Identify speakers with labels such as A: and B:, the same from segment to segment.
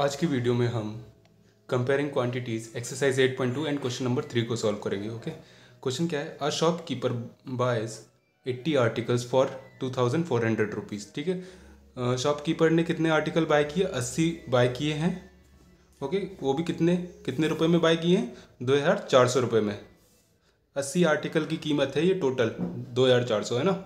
A: आज की वीडियो में हम comparing quantities exercise 8.2 and question number three को सॉल्व करेंगे ओके क्वेश्चन क्या है a shopkeeper buys 80 articles for 2400 hundred rupees ठीक है शॉपकीपर ने कितने आर्टिकल बाय किए 80 बाय किए हैं ओके वो भी कितने कितने रुपए में बाय किए हैं दो हज़ार चार सौ रुपये में अस्सी आर्टिकल की कीमत है ये टोटल दो हज़ार चार सौ है ना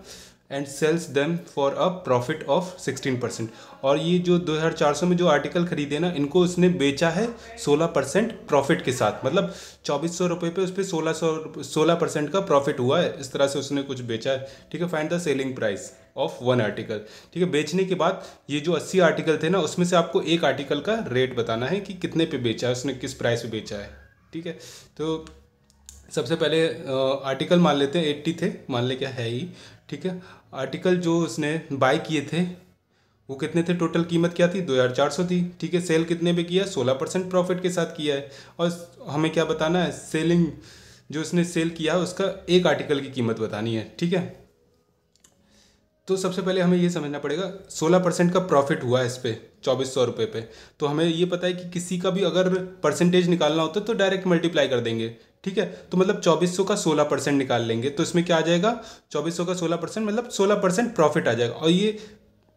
A: and sells them for a profit of sixteen percent और ये जो दो हज़ार चार सौ में जो आर्टिकल खरीदे ना इनको उसने बेचा है सोलह परसेंट प्रॉफिट के साथ मतलब चौबीस सौ रुपये पर उस पर सोलह सौ सोलह परसेंट का प्रॉफिट हुआ है इस तरह से उसने कुछ बेचा है ठीक है find the selling price of one article ठीक है बेचने के बाद ये जो अस्सी आर्टिकल थे ना उसमें से आपको एक आर्टिकल का रेट बताना है कि कितने पे बेचा है उसने किस प्राइस पे बेचा है ठीक है तो सबसे पहले आर्टिकल मान लेते हैं एट्टी थे मान ले क्या है ही ठीक है आर्टिकल जो उसने बाय किए थे वो कितने थे टोटल कीमत क्या थी दो हज़ार चार सौ थी ठीक है सेल कितने पे किया सोलह परसेंट प्रॉफिट के साथ किया है और हमें क्या बताना है सेलिंग जो उसने सेल किया है उसका एक आर्टिकल की कीमत बतानी है ठीक है तो सबसे पहले हमें ये समझना पड़ेगा सोलह परसेंट का प्रॉफिट हुआ है इस पर चौबीस सौ रुपये पे तो हमें ये पता है कि किसी का भी अगर परसेंटेज निकालना होता है तो डायरेक्ट मल्टीप्लाई कर देंगे ठीक है तो मतलब चौबीस सौ का सोलह परसेंट निकाल लेंगे तो इसमें क्या आ जाएगा चौबीस सौ का सोलह परसेंट मतलब सोलह परसेंट प्रॉफिट आ जाएगा और ये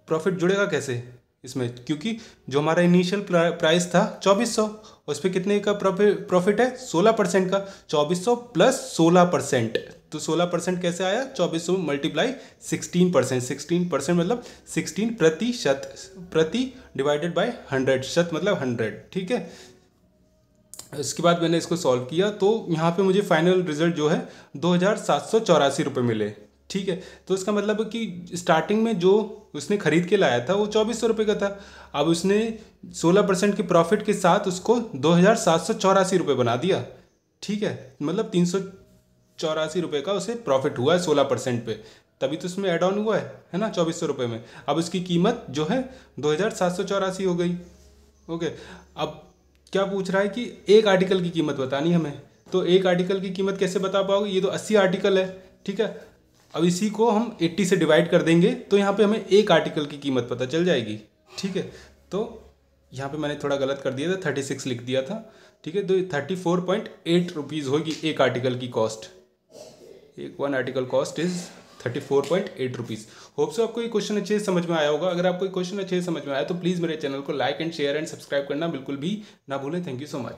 A: प्रॉफिट जुड़ेगा कैसे इसमें क्योंकि जो हमारा इनिशियल प्राइस था चौबीस सौ उस पर कितने का प्रॉफिट है सोलह परसेंट का चौबीस सौ प्लस सोलह परसेंट तो 16 परसेंट कैसे आया चौबीस सौ multiply sixteen percent sixteen percent मतलब सिक्सटीन प्रतिशत प्रति डिवाइडेड बाय हंड्रेड शत मतलब हंड्रेड ठीक है इसके बाद मैंने इसको सॉल्व किया तो यहाँ पे मुझे फाइनल रिजल्ट जो है दो हज़ार सात सौ चौरासी रुपये मिले ठीक है तो इसका मतलब कि स्टार्टिंग में जो उसने ख़रीद के लाया था वो चौबीस सौ रुपये का था अब उसने सोलह परसेंट के प्रॉफिट के साथ उसको दो हज़ार सात सौ चौरासी रुपये बना दिया ठीक है मतलब तीन सौ चौरासी रुपये का उसे प्रॉफिट हुआ है सोलह परसेंट पे तभी तो उसमें एड ऑन हुआ है है ना चौबीस सौ रुपये में अब उसकी कीमत जो है दो हज़ार सात सौ चौरासी हो गई ओके अब क्या पूछ रहा है कि एक आर्टिकल की कीमत बतानी हमें तो एक आर्टिकल की कीमत कैसे बता पाओगे ये तो अस्सी आर्टिकल है ठीक है अब इसी को हम एट्टी से डिवाइड कर देंगे तो यहाँ पर हमें एक आर्टिकल की कीमत पता चल जाएगी ठीक है तो यहाँ पे मैंने थोड़ा गलत कर दिया था थर्टी सिक्स लिख दिया था ठीक है तो thirty four point eight rupees होगी एक आर्टिकल की कॉस्ट एक one article cost is thirty four point eight rupees hope so आपको ये क्वेश्चन अच्छे से समझ में आया होगा अगर आपको ये क्वेश्चन अच्छे से समझ में आया तो प्लीज़ मेरे चैनल को like and share and subscribe करना बिल्कुल भी ना भूलें थैंक यू सो मच